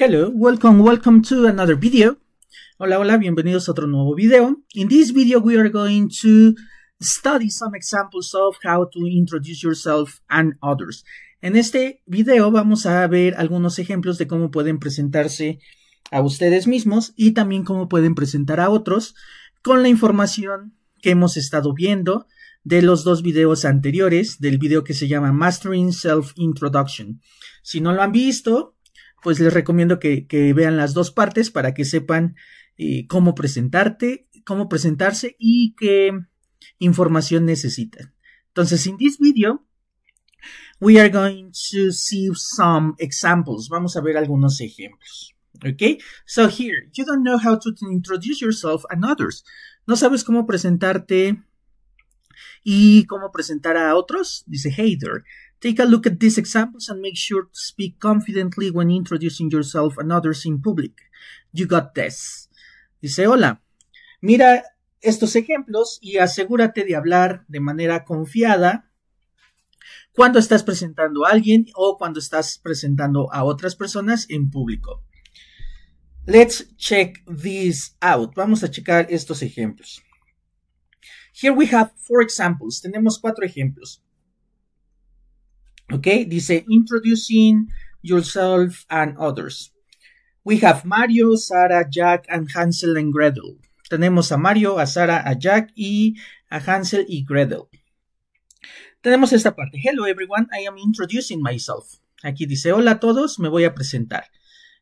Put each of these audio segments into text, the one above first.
Hello, welcome, welcome to another video. Hola, hola, bienvenidos a otro nuevo video. In this video we are going to study some examples of how to introduce yourself and others. En este video vamos a ver algunos ejemplos de cómo pueden presentarse a ustedes mismos y también cómo pueden presentar a otros con la información que hemos estado viendo de los dos videos anteriores, del video que se llama Mastering Self Introduction. Si no lo han visto, pues les recomiendo que, vean las dos partes para que sepan eh, cómo presentarte, cómo presentarse y qué información necesitan. Entonces, en this video, we are going to see some examples. Vamos a ver algunos ejemplos. Okay, so here, you don't know how to introduce yourself and others. No sabes cómo presentarte y cómo presentar a otros. Dice, hey there, Take a look at these examples and make sure to speak confidently when introducing yourself and others in public. You got this. Dice, hola, mira estos ejemplos y asegúrate de hablar de manera confiada cuando estás presentando a alguien o cuando estás presentando a otras personas en público. Let's check these out. Vamos a checar estos ejemplos. Here we have four examples. Tenemos cuatro ejemplos. Ok, dice Introducing Yourself and Others. We have Mario, Sara, Jack, and Hansel and Gretel. Tenemos a Mario, a Sara, a Jack y a Hansel y Gretel. Tenemos esta parte. Hello everyone, I am introducing myself. Aquí dice hola a todos, me voy a presentar.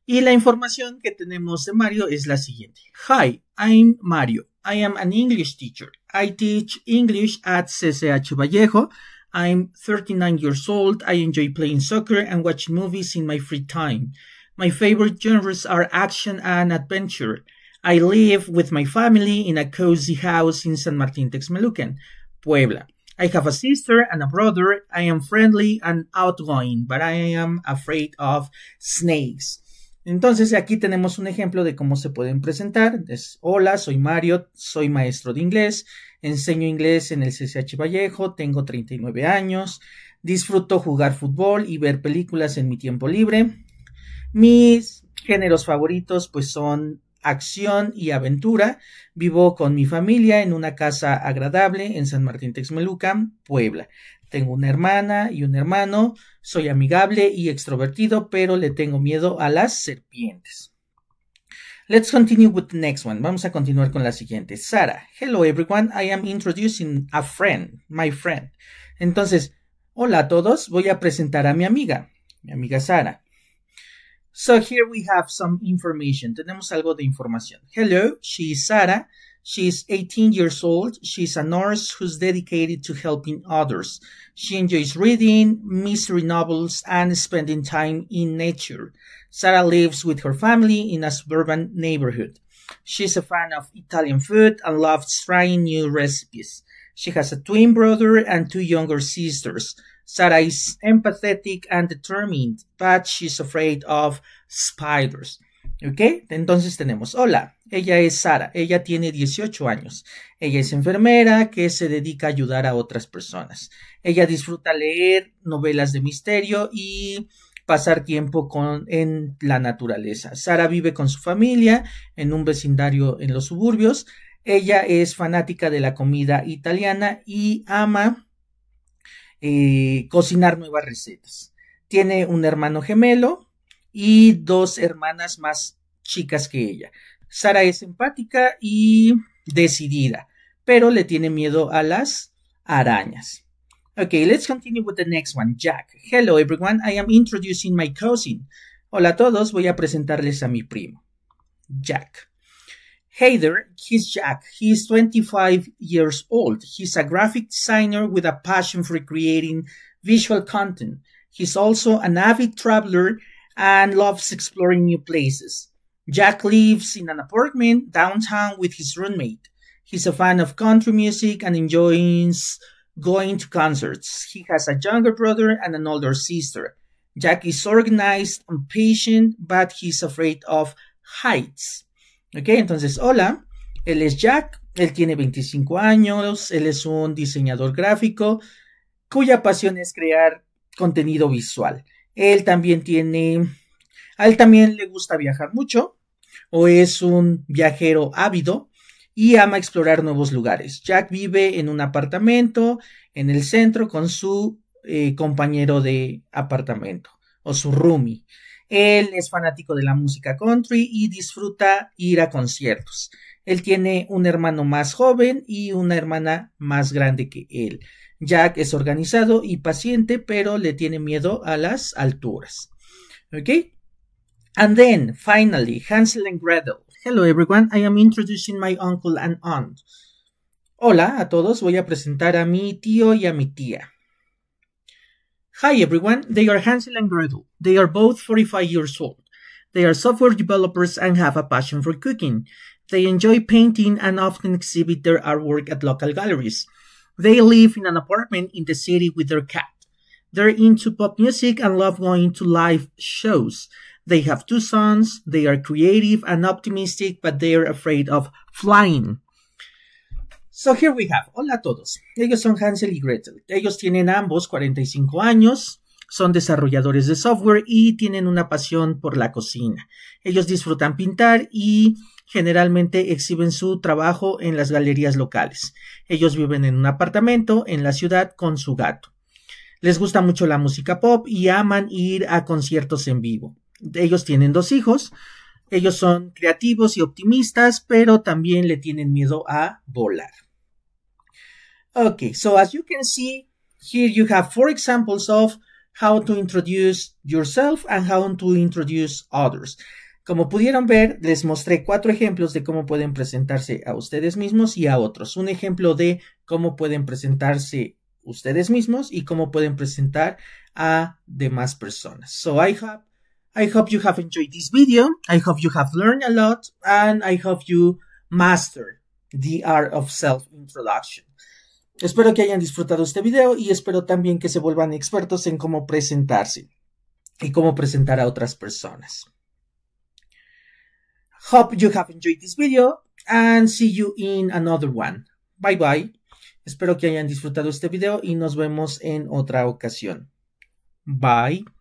Y la información que tenemos de Mario es la siguiente. Hi, I'm Mario. I am an English teacher. I teach English at CCH Vallejo I'm 39 years old. I enjoy playing soccer and watching movies in my free time. My favorite genres are action and adventure. I live with my family in a cozy house in San Martin Texmelucan, Puebla. I have a sister and a brother. I am friendly and outgoing, but I am afraid of snakes. Entonces aquí tenemos un ejemplo de cómo se pueden presentar. hola, soy Mario, soy maestro de inglés, enseño inglés en el CCH Vallejo, tengo 39 años, disfruto jugar fútbol y ver películas en mi tiempo libre. Mis géneros favoritos pues son acción y aventura. Vivo con mi familia en una casa agradable en San Martín Texmelucan, Puebla. Tengo una hermana y un hermano, soy amigable y extrovertido, pero le tengo miedo a las serpientes. Let's continue with the next one. Vamos a continuar con la siguiente. Sara, hello everyone, I am introducing a friend, my friend. Entonces, hola a todos, voy a presentar a mi amiga, mi amiga Sara. So here we have some information. Tenemos algo de información. Hello, she is Sara. She is 18 years old. She is a nurse who's dedicated to helping others. She enjoys reading, mystery novels, and spending time in nature. Sarah lives with her family in a suburban neighborhood. She's a fan of Italian food and loves trying new recipes. She has a twin brother and two younger sisters. Sarah is empathetic and determined, but she's afraid of spiders. ¿Ok? Entonces tenemos, hola, ella es Sara, ella tiene 18 años, ella es enfermera que se dedica a ayudar a otras personas. Ella disfruta leer novelas de misterio y pasar tiempo con, en la naturaleza. Sara vive con su familia en un vecindario en los suburbios. Ella es fanática de la comida italiana y ama eh, cocinar nuevas recetas. Tiene un hermano gemelo y dos hermanas más chicas que ella. Sara es empática y decidida, pero le tiene miedo a las arañas. Okay, let's continue with the next one. Jack. Hello everyone, I am introducing my cousin. Hola a todos, voy a presentarles a mi primo. Jack. Hey he's Jack. He's 25 years old. He's a graphic designer with a passion for creating visual content. He's also an avid traveler and loves exploring new places. Jack lives in an apartment downtown with his roommate. He's a fan of country music and enjoys going to concerts. He has a younger brother and an older sister. Jack is organized and patient, but he's afraid of heights. Ok, entonces, hola, él es Jack, él tiene 25 años, él es un diseñador gráfico cuya pasión es crear contenido visual. Él también tiene, a él también le gusta viajar mucho, o es un viajero ávido y ama explorar nuevos lugares. Jack vive en un apartamento en el centro con su eh, compañero de apartamento o su roomie. Él es fanático de la música country y disfruta ir a conciertos. Él tiene un hermano más joven y una hermana más grande que él. Jack es organizado y paciente, pero le tiene miedo a las alturas. Okay? And then, finally, Hansel and Gretel. Hello everyone, I am introducing my uncle and aunt. Hola a todos, voy a presentar a mi tío y a mi tía. Hi everyone, they are Hansel and Gretel. They are both 45 years old. They are software developers and have a passion for cooking. They enjoy painting and often exhibit their artwork at local galleries. They live in an apartment in the city with their cat. They're into pop music and love going to live shows. They have two sons. They are creative and optimistic, but they are afraid of flying. So here we have, hola a todos. Ellos son Hansel y Gretel. Ellos tienen ambos 45 años. son desarrolladores de software y tienen una pasión por la cocina. Ellos disfrutan pintar y generalmente exhiben su trabajo en las galerías locales. Ellos viven en un apartamento en la ciudad con su gato. Les gusta mucho la música pop y aman ir a conciertos en vivo. Ellos tienen dos hijos. Ellos son creativos y optimistas, pero también le tienen miedo a volar. Okay, so as you can see, here you have four examples of how to introduce yourself and how to introduce others. Como pudieron ver, les mostré cuatro ejemplos de cómo pueden presentarse a ustedes mismos y a otros. Un ejemplo de cómo pueden presentarse ustedes mismos y cómo pueden presentar a demás personas. So I hope I hope you have enjoyed this video. I hope you have learned a lot and I hope you master the art of self-introduction. Espero que hayan disfrutado este video y espero también que se vuelvan expertos en cómo presentarse y cómo presentar a otras personas. Hope you have enjoyed this video and see you in another one. Bye bye. Espero que hayan disfrutado este video y nos vemos en otra ocasión. Bye.